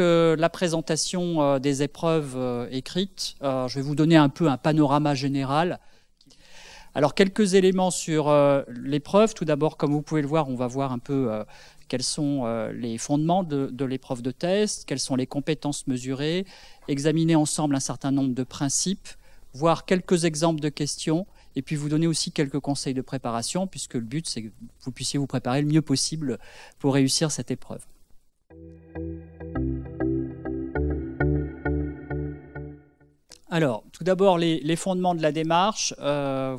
la présentation euh, des épreuves euh, écrites, euh, je vais vous donner un peu un panorama général. Alors quelques éléments sur l'épreuve. Tout d'abord, comme vous pouvez le voir, on va voir un peu quels sont les fondements de, de l'épreuve de test, quelles sont les compétences mesurées, examiner ensemble un certain nombre de principes, voir quelques exemples de questions, et puis vous donner aussi quelques conseils de préparation, puisque le but, c'est que vous puissiez vous préparer le mieux possible pour réussir cette épreuve. Alors, tout d'abord, les, fondements de la démarche. Euh,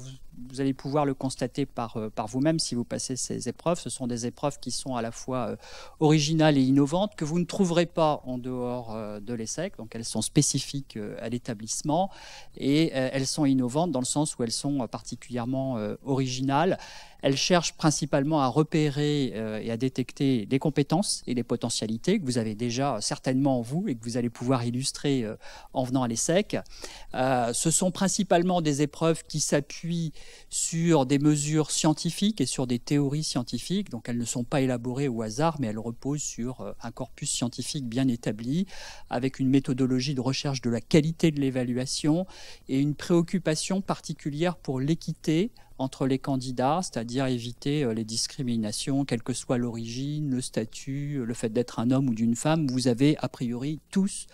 vous allez pouvoir le constater par, euh, par vous-même si vous passez ces épreuves. Ce sont des épreuves qui sont à la fois euh, originales et innovantes, que vous ne trouverez pas en dehors euh, de l'ESSEC. Donc elles sont spécifiques à l'établissement et elles sont innovantes dans le sens où elles sont particulièrement originales. Elles cherchent principalement à repérer et à détecter des compétences et des potentialités que vous avez déjà certainement en vous et que vous allez pouvoir illustrer en venant à l'ESSEC. Ce sont principalement des épreuves qui s'appuient sur des mesures scientifiques et sur des théories scientifiques. Donc elles ne sont pas élaborées au hasard, mais elles reposent sur euh, un corpus scientifique bien établi, avec une méthodologie de recherche de la qualité de l'évaluation et une préoccupation particulière pour l'équité entre les candidats, c'est-à-dire éviter euh, les discriminations, quelle que soit l'origine, le statut, le fait d'être un homme ou d'une femme. Vous avez a priori tous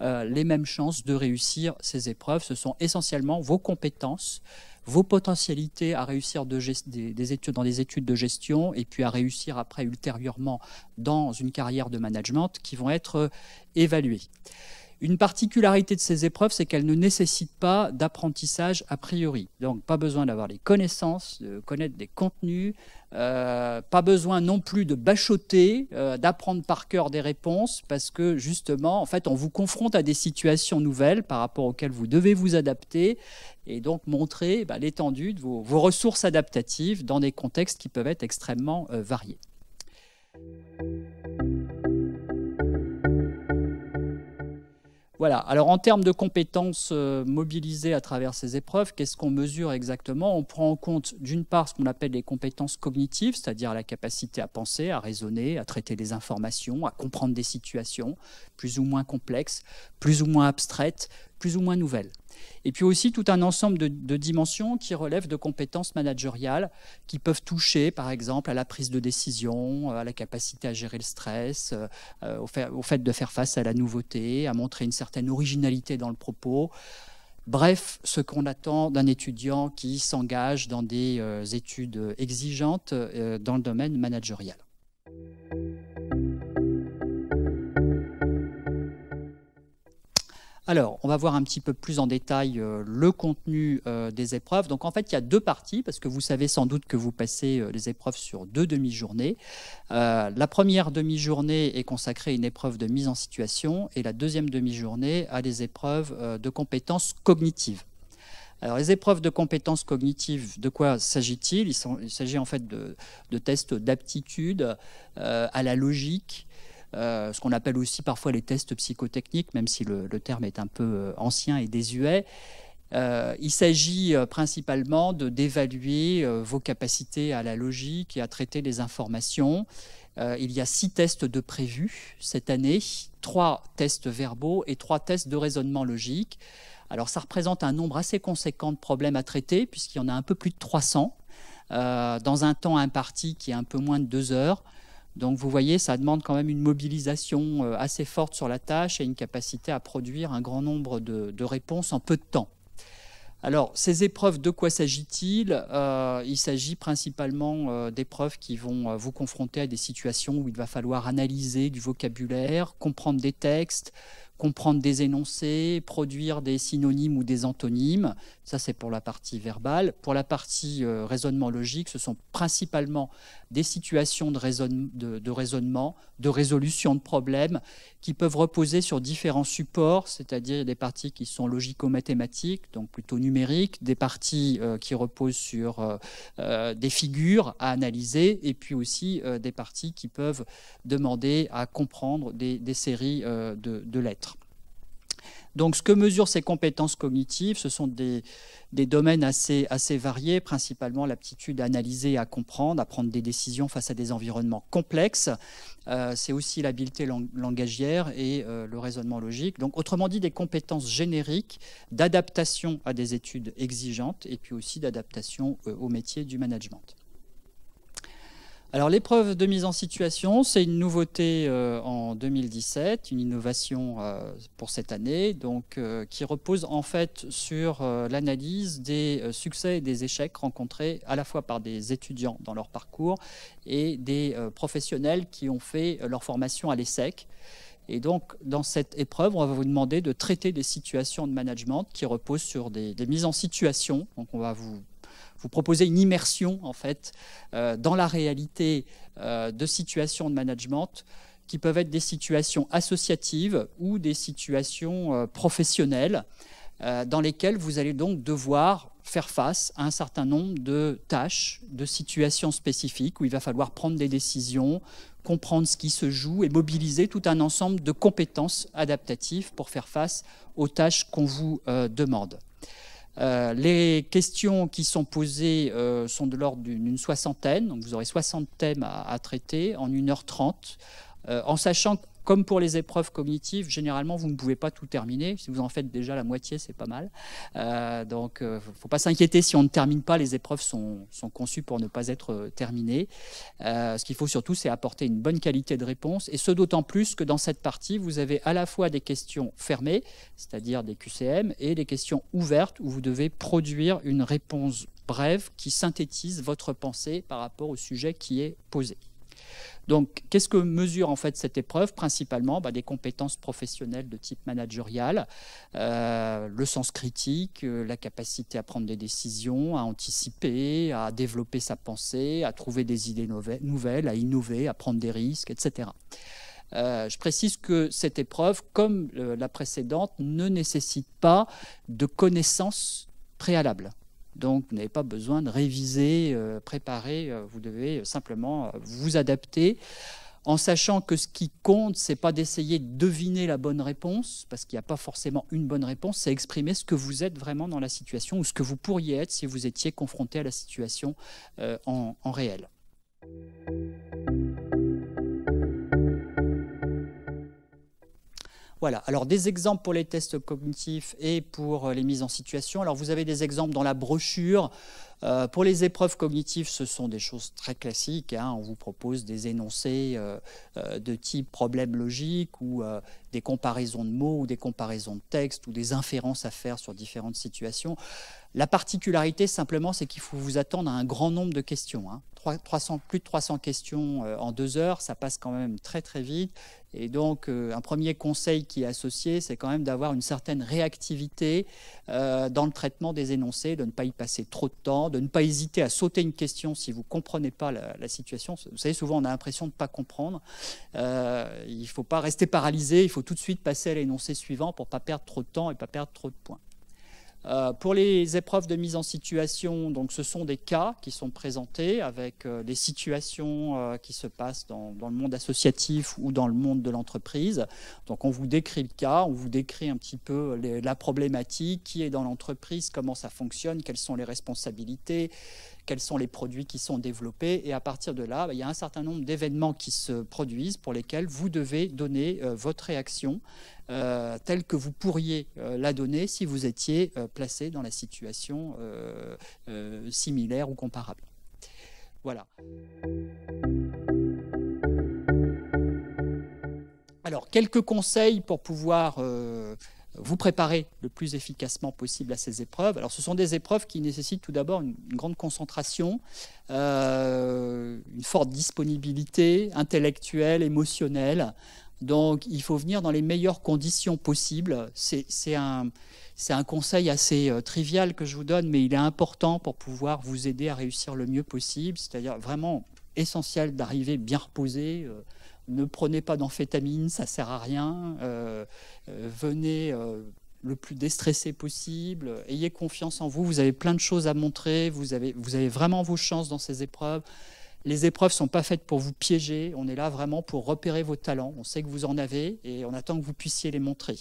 euh, les mêmes chances de réussir ces épreuves. Ce sont essentiellement vos compétences vos potentialités à réussir dans des études de gestion et puis à réussir après ultérieurement dans une carrière de management qui vont être euh, évaluées. Une particularité de ces épreuves, c'est qu'elles ne nécessitent pas d'apprentissage a priori. Donc pas besoin d'avoir les connaissances, de connaître des contenus, euh, pas besoin non plus de bachoter, euh, d'apprendre par cœur des réponses, parce que justement, en fait, on vous confronte à des situations nouvelles par rapport auxquelles vous devez vous adapter et donc montrer eh ben, l'étendue de vos, ressources adaptatives dans des contextes qui peuvent être extrêmement euh, variés. Voilà. Alors en termes de compétences euh, mobilisées à travers ces épreuves, qu'est-ce qu'on mesure exactement On prend en compte d'une part ce qu'on appelle les compétences cognitives, c'est-à-dire la capacité à penser, à raisonner, à traiter des informations, à comprendre des situations plus ou moins complexes, plus ou moins abstraites, plus ou moins nouvelles. Et puis aussi tout un ensemble de, dimensions qui relèvent de compétences managériales, qui peuvent toucher par exemple à la prise de décision, euh, à la capacité à gérer le stress, euh, euh, au, fait, de faire face à la nouveauté, à montrer une certaine originalité dans le propos. Bref, ce qu'on attend d'un étudiant qui s'engage dans des études exigeantes dans le domaine managérial. Alors, on va voir un petit peu plus en détail euh, le contenu euh, des épreuves. Donc, en fait, il y a deux parties, parce que vous savez sans doute que vous passez euh, les épreuves sur deux demi-journées. la première demi-journée est consacrée à une épreuve de mise en situation et la deuxième demi-journée à des épreuves de compétences cognitives. Alors, les épreuves de compétences cognitives, de quoi s'agit-il Il, s'agit en fait de tests d'aptitude à la logique, euh, ce qu'on appelle aussi parfois les tests psychotechniques, même si le, terme est un peu euh, ancien et désuet. Euh, il s'agit principalement de d'évaluer vos capacités à la logique et à traiter les informations. il y a six tests de prévu cette année, trois tests verbaux et trois tests de raisonnement logique. Alors ça représente un nombre assez conséquent de problèmes à traiter, puisqu'il y en a un peu plus de 300, dans un temps imparti qui est un peu moins de deux heures. Donc vous voyez, ça demande quand même une mobilisation euh, assez forte sur la tâche et une capacité à produire un grand nombre de, réponses en peu de temps. Alors, ces épreuves, de quoi s'agit-il euh, Il s'agit principalement euh, d'épreuves qui vont vous confronter à des situations où il va falloir analyser du vocabulaire, comprendre des textes, comprendre des énoncés, produire des synonymes ou des antonymes. Ça, c'est pour la partie verbale. Pour la partie euh, raisonnement logique, ce sont principalement des situations de, raisonnement, de résolution de problèmes, qui peuvent reposer sur différents supports, c'est-à-dire des parties qui sont logico-mathématiques, donc plutôt numériques, des parties euh, qui reposent sur euh, des figures à analyser, et puis aussi des parties qui peuvent demander à comprendre des, séries de lettres. Donc ce que mesurent ces compétences cognitives, ce sont des, domaines assez, variés, principalement l'aptitude à analyser, à comprendre, à prendre des décisions face à des environnements complexes. Euh, c'est aussi l'habileté langagière et euh, le raisonnement logique. Donc autrement dit, des compétences génériques d'adaptation à des études exigeantes et puis aussi d'adaptation euh, au métier du management. Alors l'épreuve de mise en situation, c'est une nouveauté euh, en 2017, une innovation euh, pour cette année, donc euh, qui repose en fait sur l'analyse des succès et des échecs rencontrés à la fois par des étudiants dans leur parcours et des professionnels qui ont fait leur formation à l'ESSEC. Et donc, dans cette épreuve, on va vous demander de traiter des situations de management qui reposent sur des, des mises en situation. Donc, on va vous vous proposez une immersion en fait euh, dans la réalité euh, de situations de management qui peuvent être des situations associatives ou des situations euh, professionnelles dans lesquelles vous allez donc devoir faire face à un certain nombre de tâches, de situations spécifiques où il va falloir prendre des décisions, comprendre ce qui se joue et mobiliser tout un ensemble de compétences adaptatives pour faire face aux tâches qu'on vous demande. Euh, les questions qui sont posées euh, sont de l'ordre d'une soixantaine, donc vous aurez 60 thèmes à, traiter en 1h30, euh, en sachant comme pour les épreuves cognitives, généralement, vous ne pouvez pas tout terminer. Si vous en faites déjà la moitié, c'est pas mal. Euh, donc, il euh, ne faut pas s'inquiéter si on ne termine pas. Les épreuves sont, conçues pour ne pas être euh, terminées. ce qu'il faut surtout, c'est apporter une bonne qualité de réponse. Et ce d'autant plus que dans cette partie, vous avez à la fois des questions fermées, c'est-à-dire des QCM, et des questions ouvertes où vous devez produire une réponse brève qui synthétise votre pensée par rapport au sujet qui est posé. Donc, qu'est-ce que mesure en fait cette épreuve Principalement, bah, des compétences professionnelles de type managérial, euh, le sens critique, euh, la capacité à prendre des décisions, à anticiper, à développer sa pensée, à trouver des idées nouvelles, à innover, à prendre des risques, etc. Euh, je précise que cette épreuve, comme la précédente, ne nécessite pas de connaissances préalables. Donc, vous n'avez pas besoin de réviser, euh, préparer. Euh, vous devez simplement euh, vous adapter en sachant que ce qui compte, n'est pas d'essayer de deviner la bonne réponse, parce qu'il n'y a pas forcément une bonne réponse, c'est exprimer ce que vous êtes vraiment dans la situation ou ce que vous pourriez être si vous étiez confronté à la situation en réel. Voilà, alors des exemples pour les tests cognitifs et pour euh, les mises en situation. Alors vous avez des exemples dans la brochure. Euh, pour les épreuves cognitives, ce sont des choses très classiques. Hein. On vous propose des énoncés euh, de type problème logique ou des comparaisons de mots ou des comparaisons de textes ou des inférences à faire sur différentes situations. La particularité, simplement, c'est qu'il faut vous attendre à un grand nombre de questions. Hein. 300, plus de 300 questions euh, en deux heures, ça passe quand même très très vite. Et donc, euh, un premier conseil qui est associé, c'est quand même d'avoir une certaine réactivité euh, dans le traitement des énoncés, de ne pas y passer trop de temps, de ne pas hésiter à sauter une question si vous ne comprenez pas la, situation. Vous savez, souvent, on a l'impression de ne pas comprendre. il ne faut pas rester paralysé, il faut tout de suite passer à l'énoncé suivant pour ne pas perdre trop de temps et pas perdre trop de points. Euh, pour les épreuves de mise en situation, donc ce sont des cas qui sont présentés avec euh, des situations euh, qui se passent dans, le monde associatif ou dans le monde de l'entreprise. Donc on vous décrit le cas, on vous décrit un petit peu la problématique, qui est dans l'entreprise, comment ça fonctionne, quelles sont les responsabilités, quels sont les produits qui sont développés. Et à partir de là, bah, il y a un certain nombre d'événements qui se produisent pour lesquels vous devez donner votre réaction euh, telle que vous pourriez euh, la donner si vous étiez euh, placé dans la situation similaire ou comparable. Voilà. Alors, quelques conseils pour pouvoir vous préparer le plus efficacement possible à ces épreuves. Alors, ce sont des épreuves qui nécessitent tout d'abord une, grande concentration, une forte disponibilité intellectuelle, émotionnelle, donc il faut venir dans les meilleures conditions possibles. C'est un, conseil assez euh, trivial que je vous donne, mais il est important pour pouvoir vous aider à réussir le mieux possible. C'est-à-dire vraiment essentiel d'arriver bien reposé. Euh, ne prenez pas d'amphétamine, ça sert à rien. Euh, venez le plus déstressé possible. Ayez confiance en vous. Vous avez plein de choses à montrer. vous avez vraiment vos chances dans ces épreuves. Les épreuves ne sont pas faites pour vous piéger, on est là vraiment pour repérer vos talents, on sait que vous en avez et on attend que vous puissiez les montrer.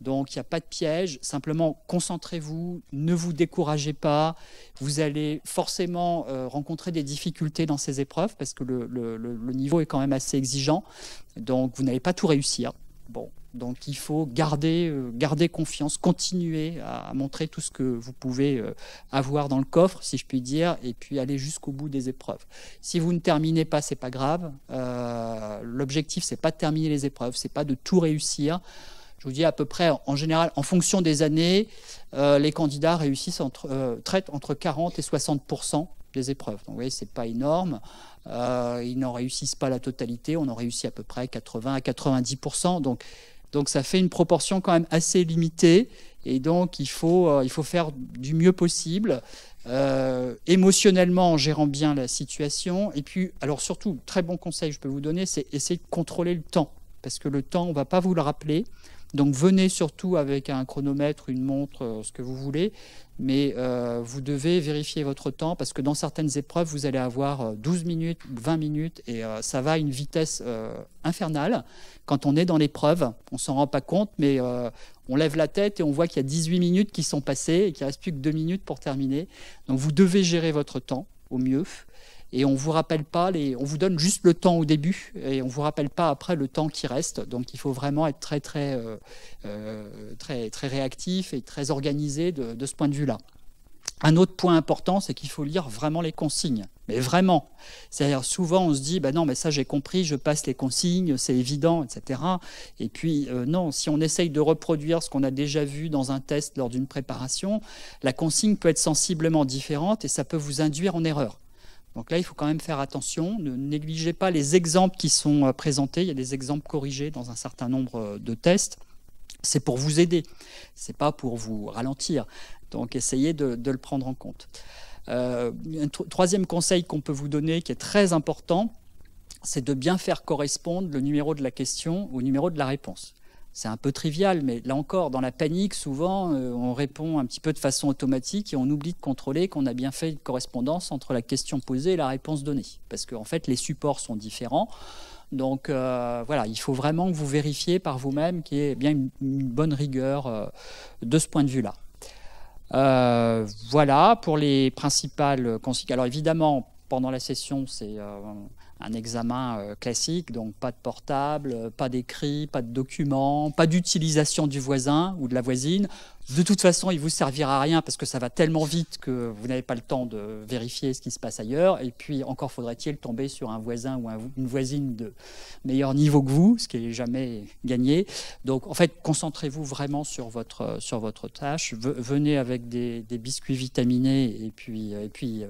Donc il n'y a pas de piège, simplement concentrez-vous, ne vous découragez pas, vous allez forcément euh, rencontrer des difficultés dans ces épreuves parce que le, niveau est quand même assez exigeant, donc vous n'allez pas tout réussir. Bon, donc il faut garder, euh, garder confiance, continuer à, montrer tout ce que vous pouvez euh, avoir dans le coffre, si je puis dire, et puis aller jusqu'au bout des épreuves. Si vous ne terminez pas, c'est pas grave. Euh, L'objectif, c'est pas de terminer les épreuves, c'est pas de tout réussir. Je vous dis à peu près, en général, en fonction des années, euh, les candidats réussissent entre, traitent entre 40 et 60 des épreuves. Donc vous voyez, c'est pas énorme. ils n'en réussissent pas la totalité. On en réussit à peu près 80 à 90 Donc donc ça fait une proportion quand même assez limitée. Et donc il faut, euh, il faut faire du mieux possible, euh, émotionnellement en gérant bien la situation. Et puis, alors surtout, très bon conseil que je peux vous donner, c'est essayer de contrôler le temps. Parce que le temps, on ne va pas vous le rappeler. Donc venez surtout avec un chronomètre, une montre, euh, ce que vous voulez, mais euh, vous devez vérifier votre temps parce que dans certaines épreuves, vous allez avoir 12 euh, minutes, 20 minutes et ça va à une vitesse infernale. Quand on est dans l'épreuve, on s'en rend pas compte, mais on lève la tête et on voit qu'il y a 18 minutes qui sont passées et qu'il reste plus que 2 minutes pour terminer. Donc vous devez gérer votre temps au mieux et on vous rappelle pas les, on vous donne juste le temps au début et on vous rappelle pas après le temps qui reste. Donc il faut vraiment être très très euh, euh, très très réactif et très organisé de, ce point de vue-là. Un autre point important, c'est qu'il faut lire vraiment les consignes. Mais vraiment. C'est-à-dire, souvent, on se dit, bah non, mais ça, j'ai compris, je passe les consignes, c'est évident, etc. Et puis, euh, non, si on essaye de reproduire ce qu'on a déjà vu dans un test lors d'une préparation, la consigne peut être sensiblement différente et ça peut vous induire en erreur. Donc là, il faut quand même faire attention. Ne négligez pas les exemples qui sont euh, présentés. Il y a des exemples corrigés dans un certain nombre euh, de tests. C'est pour vous aider, ce n'est pas pour vous ralentir. Donc essayez de, le prendre en compte. Euh, un troisième conseil qu'on peut vous donner, qui est très important, c'est de bien faire correspondre le numéro de la question au numéro de la réponse c'est un peu trivial, mais là encore, dans la panique, souvent, euh, on répond un petit peu de façon automatique et on oublie de contrôler qu'on a bien fait une correspondance entre la question posée et la réponse donnée. Parce qu'en fait, les supports sont différents. Donc euh, voilà, il faut vraiment que vous vérifiez par vous-même qu'il y ait bien une, bonne rigueur euh, de ce point de vue-là. voilà pour les principales consignes. Alors évidemment, pendant la session, c'est un examen euh, classique, donc pas de portable, euh, pas d'écrit, pas de document, pas d'utilisation du voisin ou de la voisine. De toute façon, il vous servira à rien parce que ça va tellement vite que vous n'avez pas le temps de vérifier ce qui se passe ailleurs. Et puis, encore faudrait-il tomber sur un voisin ou une voisine de meilleur niveau que vous, ce qui n'est jamais gagné. Donc, en fait, concentrez-vous vraiment sur votre, euh, sur votre tâche. Venez avec des, biscuits vitaminés et puis, et puis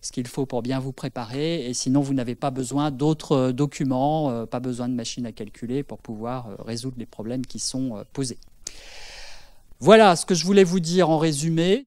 ce qu'il faut pour bien vous préparer. Et sinon, vous n'avez pas besoin d'autres euh, documents, euh, pas besoin de machines à calculer pour pouvoir euh, résoudre les problèmes qui sont posés. Voilà ce que je voulais vous dire en résumé.